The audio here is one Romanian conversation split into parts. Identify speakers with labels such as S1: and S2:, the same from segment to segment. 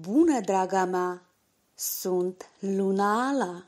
S1: Bună, draga mea! Sunt Luna Ala!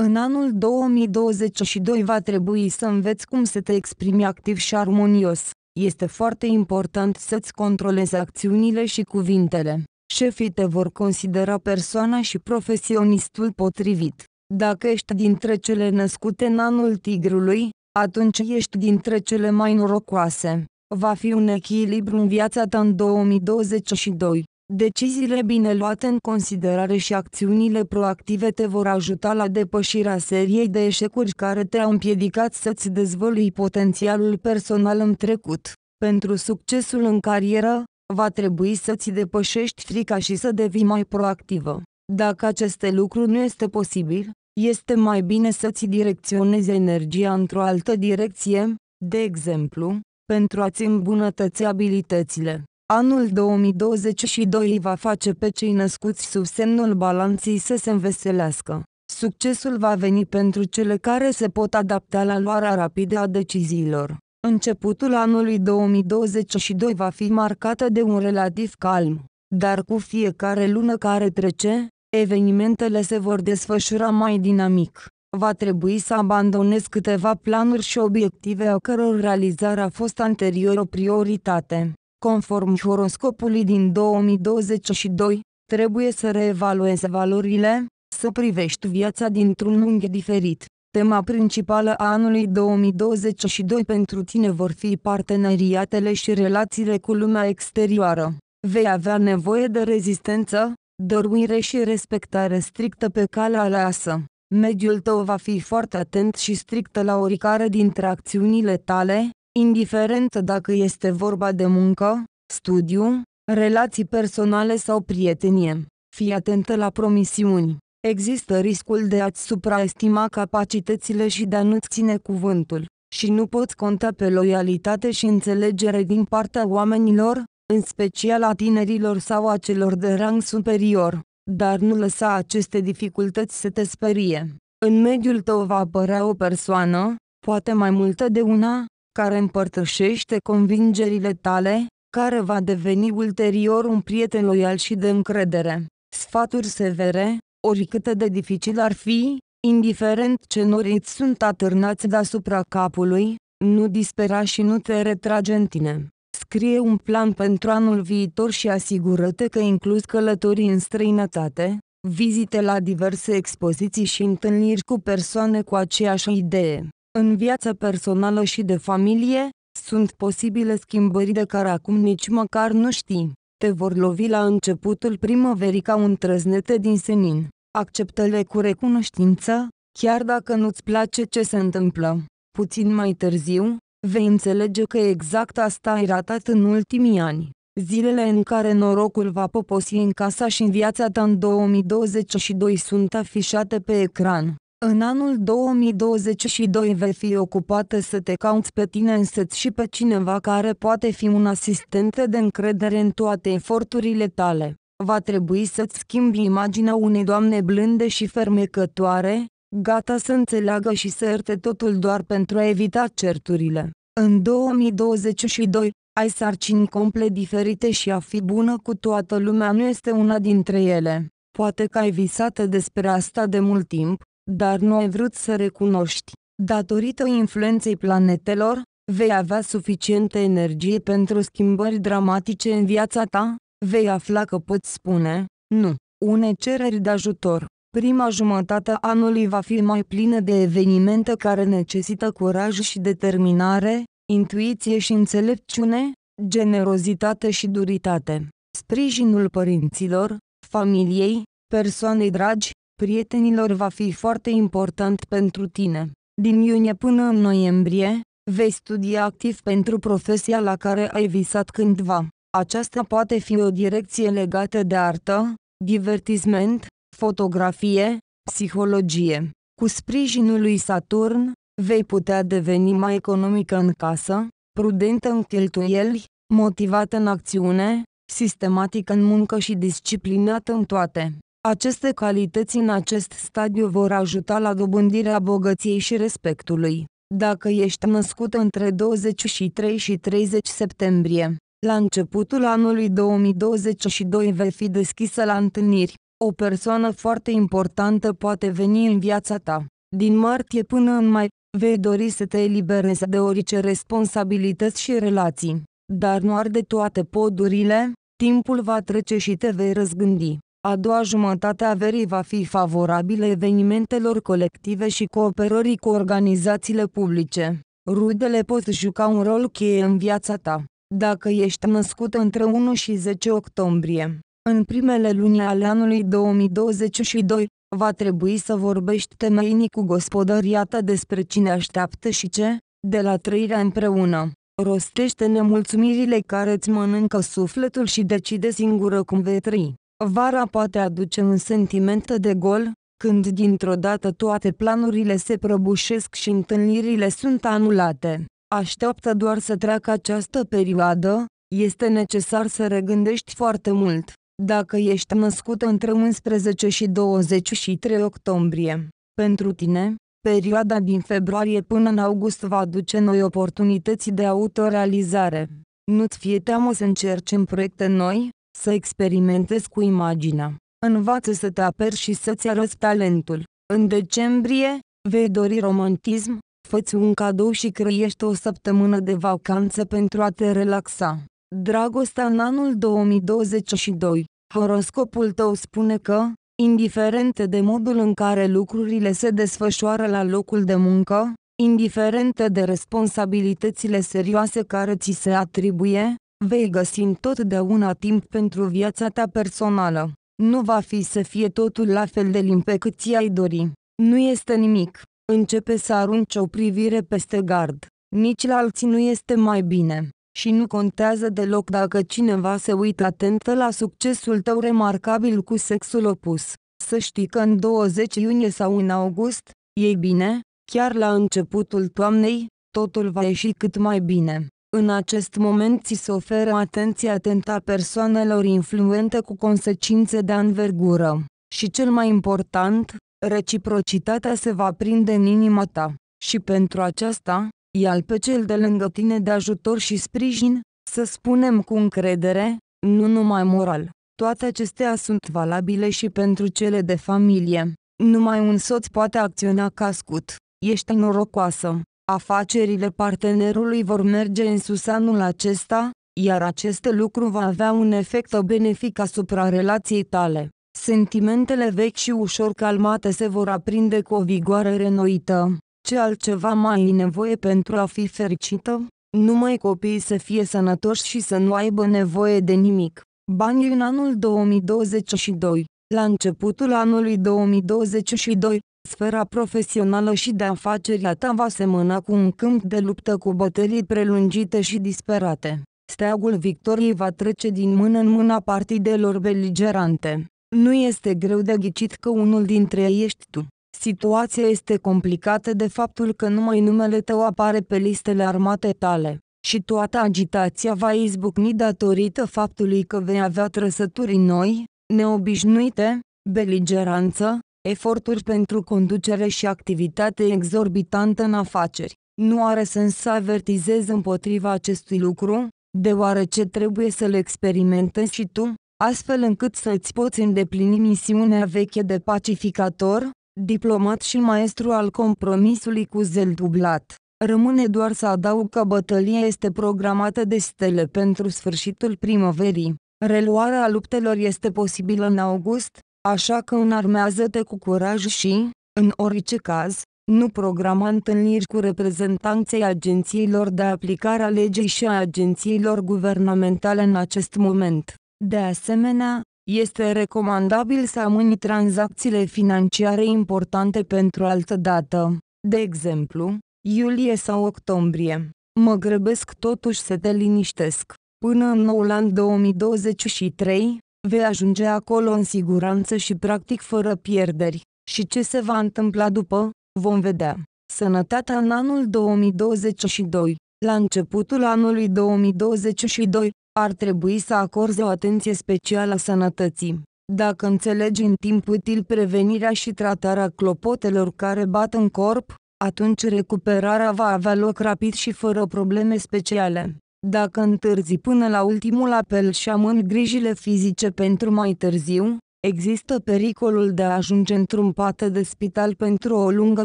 S1: În anul 2022 va trebui să înveți cum să te exprimi activ și armonios. Este foarte important să-ți controlezi acțiunile și cuvintele. Șefii te vor considera persoana și profesionistul potrivit. Dacă ești dintre cele născute în anul tigrului, atunci ești dintre cele mai norocoase. Va fi un echilibru în viața ta în 2022. Deciziile bine luate în considerare și acțiunile proactive te vor ajuta la depășirea seriei de eșecuri care te-au împiedicat să-ți dezvălui potențialul personal în trecut. Pentru succesul în carieră, va trebui să-ți depășești frica și să devii mai proactivă. Dacă aceste lucruri nu este posibil, este mai bine să-ți direcționezi energia într-o altă direcție, de exemplu, pentru a-ți îmbunătăți abilitățile. Anul 2022 va face pe cei născuți sub semnul balanței să se înveselească. Succesul va veni pentru cele care se pot adapta la luarea rapidă a deciziilor. Începutul anului 2022 va fi marcată de un relativ calm, dar cu fiecare lună care trece, Evenimentele se vor desfășura mai dinamic. Va trebui să abandonez câteva planuri și obiective a căror realizare a fost anterior o prioritate. Conform horoscopului din 2022, trebuie să reevaluezi valorile, să privești viața dintr-un unghi diferit. Tema principală a anului 2022 pentru tine vor fi parteneriatele și relațiile cu lumea exterioară. Vei avea nevoie de rezistență, dăruire și respectare strictă pe calea aleasă. Mediul tău va fi foarte atent și strict la oricare dintre acțiunile tale, indiferent dacă este vorba de muncă, studiu, relații personale sau prietenie. Fii atentă la promisiuni. Există riscul de a-ți supraestima capacitățile și de a nu-ți ține cuvântul, și nu poți conta pe loialitate și înțelegere din partea oamenilor, în special a tinerilor sau a celor de rang superior, dar nu lăsa aceste dificultăți să te sperie. În mediul tău va apărea o persoană, poate mai multă de una, care împărtășește convingerile tale, care va deveni ulterior un prieten loial și de încredere. Sfaturi severe, oricât de dificil ar fi, indiferent ce noriți sunt atârnați deasupra capului, nu dispera și nu te retrage în tine scrie un plan pentru anul viitor și asigură-te că inclus călătorii în străinătate, vizite la diverse expoziții și întâlniri cu persoane cu aceeași idee. În viața personală și de familie, sunt posibile schimbări de care acum nici măcar nu știi. Te vor lovi la începutul primăverii ca un trăznete din senin. Acceptă-le cu recunoștință, chiar dacă nu-ți place ce se întâmplă. Puțin mai târziu, vei înțelege că exact asta ai ratat în ultimii ani. Zilele în care norocul va poposi în casa și în viața ta în 2022 sunt afișate pe ecran. În anul 2022 vei fi ocupată să te cauți pe tine însăți și pe cineva care poate fi un asistent de încredere în toate eforturile tale. Va trebui să-ți schimbi imaginea unei doamne blânde și fermecătoare, gata să înțeleagă și să ierte totul doar pentru a evita certurile. În 2022, ai sarcini complet diferite și a fi bună cu toată lumea nu este una dintre ele. Poate că ai visat despre asta de mult timp, dar nu ai vrut să recunoști. Datorită influenței planetelor, vei avea suficientă energie pentru schimbări dramatice în viața ta, vei afla că poți spune, nu, une cereri de ajutor. Prima jumătate a anului va fi mai plină de evenimente care necesită curaj și determinare, intuiție și înțelepciune, generozitate și duritate, sprijinul părinților, familiei, persoanei dragi, prietenilor va fi foarte important pentru tine. Din iunie până în noiembrie, vei studia activ pentru profesia la care ai visat cândva. Aceasta poate fi o direcție legată de artă, divertisment, fotografie, psihologie. Cu sprijinul lui Saturn, vei putea deveni mai economică în casă, prudentă în cheltuieli, motivată în acțiune, sistematică în muncă și disciplinată în toate. Aceste calități în acest stadiu vor ajuta la dobândirea bogăției și respectului. Dacă ești născut între 23 și 30 septembrie, la începutul anului 2022 vei fi deschisă la întâlniri, o persoană foarte importantă poate veni în viața ta. Din martie până în mai, vei dori să te eliberezi de orice responsabilități și relații. Dar nu arde toate podurile, timpul va trece și te vei răzgândi. A doua jumătate a verii va fi favorabilă evenimentelor colective și cooperării cu organizațiile publice. Rudele pot juca un rol cheie în viața ta. Dacă ești născut între 1 și 10 octombrie, în primele luni ale anului 2022, va trebui să vorbești temeinic cu gospodăria ta despre cine așteaptă și ce, de la trăirea împreună. Rostește nemulțumirile care îți mănâncă sufletul și decide singură cum vei trăi. Vara poate aduce un sentiment de gol, când dintr-o dată toate planurile se prăbușesc și întâlnirile sunt anulate. Așteaptă doar să treacă această perioadă, este necesar să regândești foarte mult. Dacă ești născut între 11 și 23 octombrie, pentru tine, perioada din februarie până în august va aduce noi oportunități de autorealizare. Nu-ți fie teamă să încerci în proiecte noi, să experimentezi cu imaginea. Învață să te aperi și să-ți arăți talentul. În decembrie, vei dori romantism, fă un cadou și trăiește o săptămână de vacanță pentru a te relaxa. Dragostea în anul 2022, horoscopul tău spune că, indiferent de modul în care lucrurile se desfășoară la locul de muncă, indiferent de responsabilitățile serioase care ți se atribuie, vei găsi întotdeauna timp pentru viața ta personală. Nu va fi să fie totul la fel de limpe cât ți-ai dori. Nu este nimic. Începe să arunci o privire peste gard. Nici la alții nu este mai bine și nu contează deloc dacă cineva se uită atent la succesul tău remarcabil cu sexul opus. Să știi că în 20 iunie sau în august, ei bine, chiar la începutul toamnei, totul va ieși cât mai bine. În acest moment ți se oferă atenția atentă a persoanelor influente cu consecințe de anvergură. Și cel mai important, reciprocitatea se va prinde în inima ta. Și pentru aceasta, ia-l pe cel de lângă tine de ajutor și sprijin, să spunem cu încredere, nu numai moral. Toate acestea sunt valabile și pentru cele de familie. Numai un soț poate acționa ca scut. Ești norocoasă. Afacerile partenerului vor merge în sus anul acesta, iar acest lucru va avea un efect benefic asupra relației tale. Sentimentele vechi și ușor calmate se vor aprinde cu o vigoare renoită ce altceva mai ai nevoie pentru a fi fericită? Numai copiii să fie sănătoși și să nu aibă nevoie de nimic. Banii în anul 2022 La începutul anului 2022, sfera profesională și de afaceri a ta va semăna cu un câmp de luptă cu bătălii prelungite și disperate. Steagul victoriei va trece din mână în mâna partidelor beligerante. Nu este greu de ghicit că unul dintre ei ești tu. Situația este complicată de faptul că numai numele tău apare pe listele armate tale și toată agitația va izbucni datorită faptului că vei avea trăsături noi, neobișnuite, beligeranță, eforturi pentru conducere și activitate exorbitantă în afaceri. Nu are sens să avertizez împotriva acestui lucru, deoarece trebuie să-l experimentezi și tu, astfel încât să-ți poți îndeplini misiunea veche de pacificator, diplomat și maestru al compromisului cu zel dublat. Rămâne doar să adaug că bătălia este programată de stele pentru sfârșitul primăverii. Reluarea luptelor este posibilă în august, așa că înarmează-te cu curaj și, în orice caz, nu programa întâlniri cu reprezentanții agențiilor de aplicare a legii și a agențiilor guvernamentale în acest moment. De asemenea, este recomandabil să amâni tranzacțiile financiare importante pentru altă dată, de exemplu, iulie sau octombrie. Mă grăbesc totuși să te liniștesc. Până în noul an 2023, vei ajunge acolo în siguranță și practic fără pierderi. Și ce se va întâmpla după, vom vedea. Sănătatea în anul 2022 La începutul anului 2022, ar trebui să acorzi o atenție specială sănătății. Dacă înțelegi în timp util prevenirea și tratarea clopotelor care bat în corp, atunci recuperarea va avea loc rapid și fără probleme speciale. Dacă întârzi până la ultimul apel și amâni grijile fizice pentru mai târziu, există pericolul de a ajunge într-un pat de spital pentru o lungă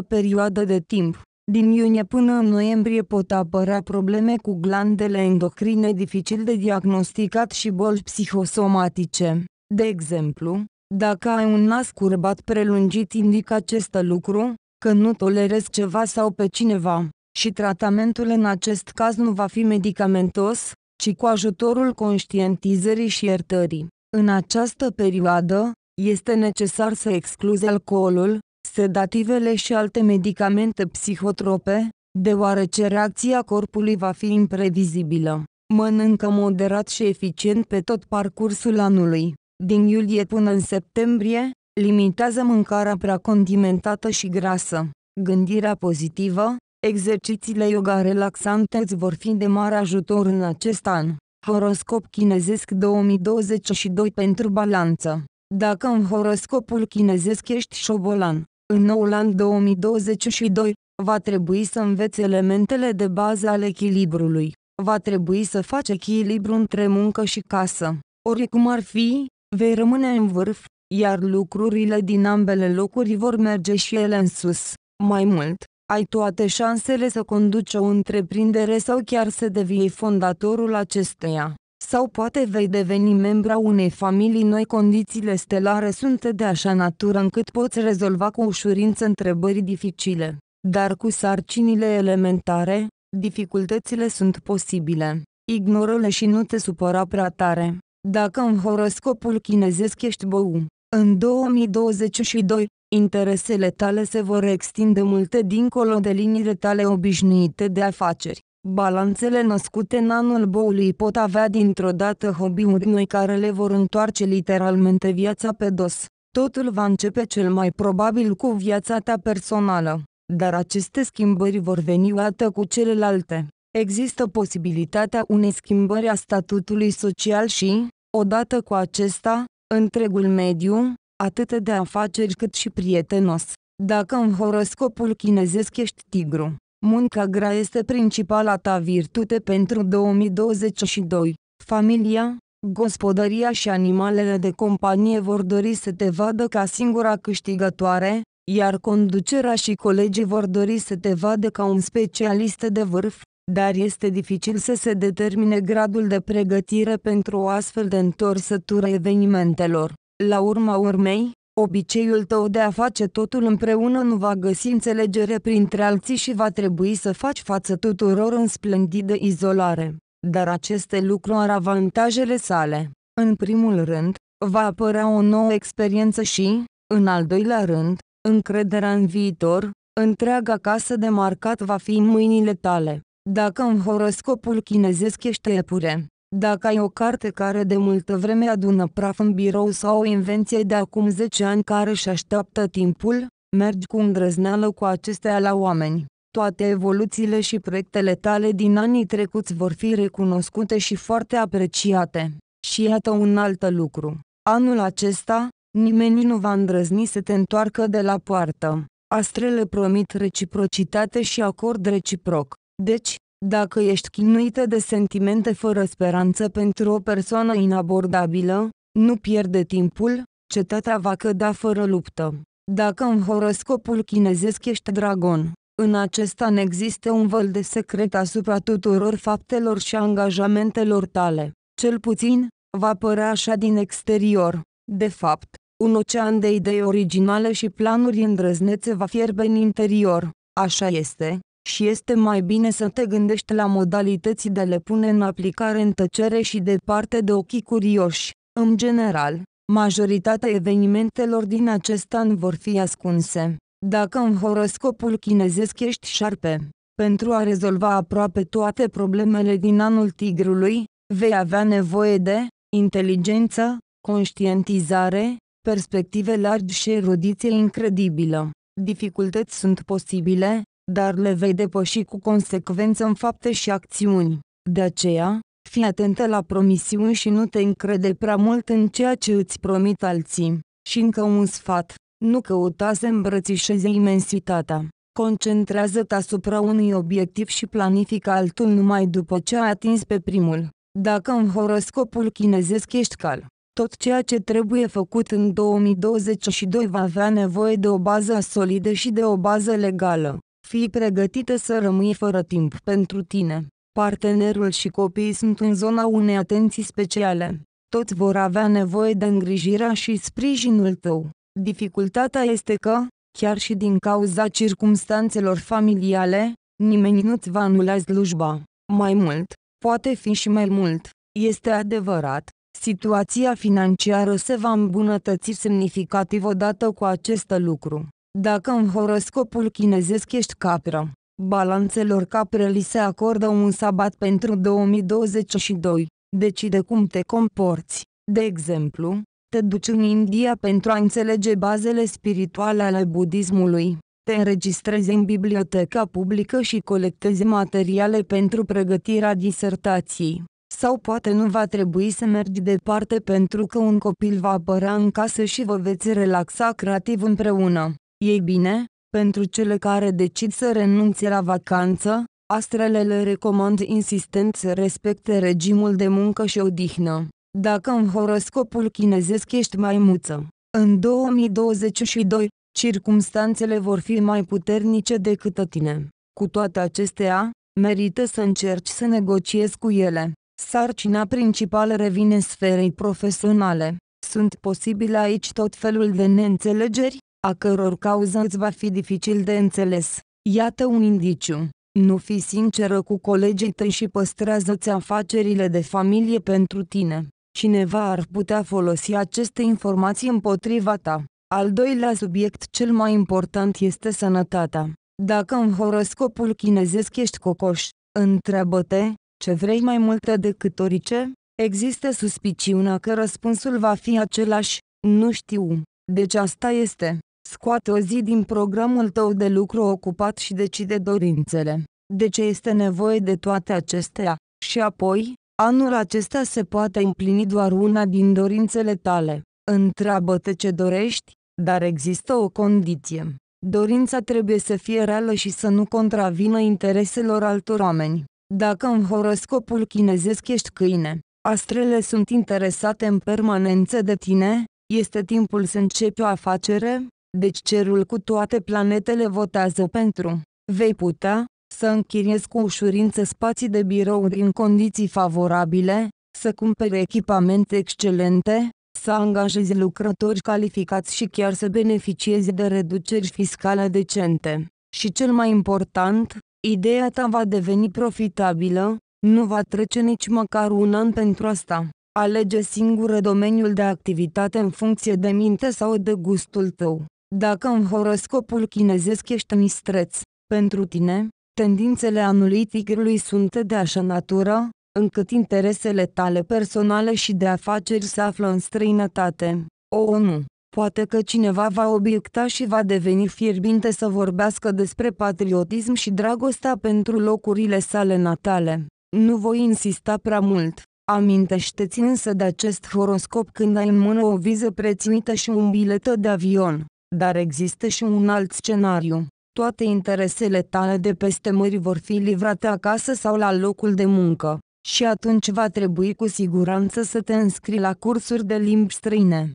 S1: perioadă de timp. Din iunie până în noiembrie pot apărea probleme cu glandele endocrine dificil de diagnosticat și boli psihosomatice. De exemplu, dacă ai un nas curbat prelungit indică acest lucru, că nu tolerezi ceva sau pe cineva, și tratamentul în acest caz nu va fi medicamentos, ci cu ajutorul conștientizării și iertării. În această perioadă, este necesar să excluzi alcoolul, sedativele și alte medicamente psihotrope, deoarece reacția corpului va fi imprevizibilă. Mănâncă moderat și eficient pe tot parcursul anului. Din iulie până în septembrie, limitează mâncarea prea condimentată și grasă. Gândirea pozitivă, exercițiile yoga relaxante îți vor fi de mare ajutor în acest an. Horoscop chinezesc 2022 pentru balanță. Dacă în horoscopul chinezesc ești șobolan, în noul an 2022, va trebui să înveți elementele de bază ale echilibrului. Va trebui să faci echilibru între muncă și casă. Oricum ar fi, vei rămâne în vârf, iar lucrurile din ambele locuri vor merge și ele în sus. Mai mult, ai toate șansele să conduci o întreprindere sau chiar să devii fondatorul acesteia. Sau poate vei deveni membra unei familii noi condițiile stelare sunt de așa natură încât poți rezolva cu ușurință întrebări dificile. Dar cu sarcinile elementare, dificultățile sunt posibile. Ignoră-le și nu te supăra prea tare. Dacă în horoscopul chinezesc ești bău, în 2022, interesele tale se vor extinde multe dincolo de liniile tale obișnuite de afaceri. Balanțele născute în anul boului pot avea dintr-o dată hobby-uri noi care le vor întoarce literalmente viața pe dos. Totul va începe cel mai probabil cu viața ta personală, dar aceste schimbări vor veni odată cu celelalte. Există posibilitatea unei schimbări a statutului social și, odată cu acesta, întregul mediu, atât de afaceri cât și prietenos. Dacă în horoscopul chinezesc ești tigru, Munca grea este principala ta virtute pentru 2022. Familia, gospodăria și animalele de companie vor dori să te vadă ca singura câștigătoare, iar conducerea și colegii vor dori să te vadă ca un specialist de vârf, dar este dificil să se determine gradul de pregătire pentru o astfel de întorsătură evenimentelor. La urma urmei, Obiceiul tău de a face totul împreună nu va găsi înțelegere printre alții și va trebui să faci față tuturor în splendidă izolare. Dar aceste lucruri au avantajele sale. În primul rând, va apărea o nouă experiență și, în al doilea rând, încrederea în viitor, întreaga casă de marcat va fi în mâinile tale. Dacă în horoscopul chinezesc ești epure, dacă ai o carte care de multă vreme adună praf în birou sau o invenție de acum 10 ani care își așteaptă timpul, mergi cu îndrăzneală cu acestea la oameni. Toate evoluțiile și proiectele tale din anii trecuți vor fi recunoscute și foarte apreciate. Și iată un alt lucru. Anul acesta, nimeni nu va îndrăzni să te întoarcă de la poartă. Astrele promit reciprocitate și acord reciproc. Deci, dacă ești chinuită de sentimente fără speranță pentru o persoană inabordabilă, nu pierde timpul, cetatea va cădea fără luptă. Dacă în horoscopul chinezesc ești dragon, în acesta an există un văl de secret asupra tuturor faptelor și angajamentelor tale. Cel puțin, va părea așa din exterior. De fapt, un ocean de idei originale și planuri îndrăznețe va fierbe în interior. Așa este, și este mai bine să te gândești la modalități de a le pune în aplicare în tăcere și departe de ochii curioși. În general, majoritatea evenimentelor din acest an vor fi ascunse. Dacă în horoscopul chinezesc ești șarpe, pentru a rezolva aproape toate problemele din anul tigrului, vei avea nevoie de inteligență, conștientizare, perspective largi și erudiție incredibilă. Dificultăți sunt posibile, dar le vei depăși cu consecvență în fapte și acțiuni. De aceea, fii atentă la promisiuni și nu te încrede prea mult în ceea ce îți promit alții. Și încă un sfat, nu căuta să îmbrățișeze imensitatea. Concentrează-te asupra unui obiectiv și planifică altul numai după ce ai atins pe primul. Dacă în horoscopul chinezesc ești cal, tot ceea ce trebuie făcut în 2022 va avea nevoie de o bază solidă și de o bază legală fii pregătită să rămâi fără timp pentru tine. Partenerul și copiii sunt în zona unei atenții speciale. Toți vor avea nevoie de îngrijirea și sprijinul tău. Dificultatea este că, chiar și din cauza circumstanțelor familiale, nimeni nu-ți va anula slujba. Mai mult, poate fi și mai mult, este adevărat, situația financiară se va îmbunătăți semnificativ odată cu acest lucru. Dacă în horoscopul chinezesc ești capră, balanțelor capră li se acordă un sabat pentru 2022. Decide cum te comporți. De exemplu, te duci în India pentru a înțelege bazele spirituale ale budismului. Te înregistrezi în biblioteca publică și colectezi materiale pentru pregătirea disertației. Sau poate nu va trebui să mergi departe pentru că un copil va apărea în casă și vă veți relaxa creativ împreună. Ei bine, pentru cele care decid să renunțe la vacanță, astrele le recomand insistent să respecte regimul de muncă și odihnă. Dacă în horoscopul chinezesc ești maimuță, în 2022, circumstanțele vor fi mai puternice decât tine. Cu toate acestea, merită să încerci să negociezi cu ele. Sarcina principală revine sferei profesionale. Sunt posibile aici tot felul de neînțelegeri, a căror cauză îți va fi dificil de înțeles. Iată un indiciu. Nu fi sinceră cu colegii tăi și păstrează-ți afacerile de familie pentru tine. Cineva ar putea folosi aceste informații împotriva ta. Al doilea subiect cel mai important este sănătatea. Dacă în horoscopul chinezesc ești cocoș, întreabă-te, ce vrei mai multă decât orice? Există suspiciunea că răspunsul va fi același, nu știu, deci asta este. Scoate o zi din programul tău de lucru ocupat și decide dorințele. De ce este nevoie de toate acestea? Și apoi, anul acesta se poate împlini doar una din dorințele tale. Întreabă-te ce dorești, dar există o condiție. Dorința trebuie să fie reală și să nu contravină intereselor altor oameni. Dacă în horoscopul chinezesc ești câine, astrele sunt interesate în permanență de tine, este timpul să începi o afacere, deci cerul cu toate planetele votează pentru. Vei putea să închiriezi cu ușurință spații de birouri în condiții favorabile, să cumpere echipamente excelente, să angajezi lucrători calificați și chiar să beneficiezi de reduceri fiscale decente. Și cel mai important, ideea ta va deveni profitabilă, nu va trece nici măcar un an pentru asta. Alege singură domeniul de activitate în funcție de minte sau de gustul tău. Dacă în horoscopul chinezesc ești mistreț, pentru tine, tendințele anului tigrului sunt de așa natură, încât interesele tale personale și de afaceri se află în străinătate. O, nu! Poate că cineva va obiecta și va deveni fierbinte să vorbească despre patriotism și dragostea pentru locurile sale natale. Nu voi insista prea mult. Amintește-ți însă de acest horoscop când ai în mână o viză prețuită și un bilet de avion. Dar există și un alt scenariu. Toate interesele tale de peste mări vor fi livrate acasă sau la locul de muncă. Și atunci va trebui cu siguranță să te înscrii la cursuri de limbi străine.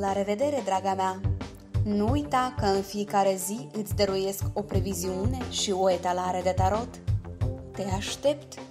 S1: La revedere, draga mea! Nu uita că în fiecare zi îți dăruiesc o previziune și o etalare de tarot. Te aștept!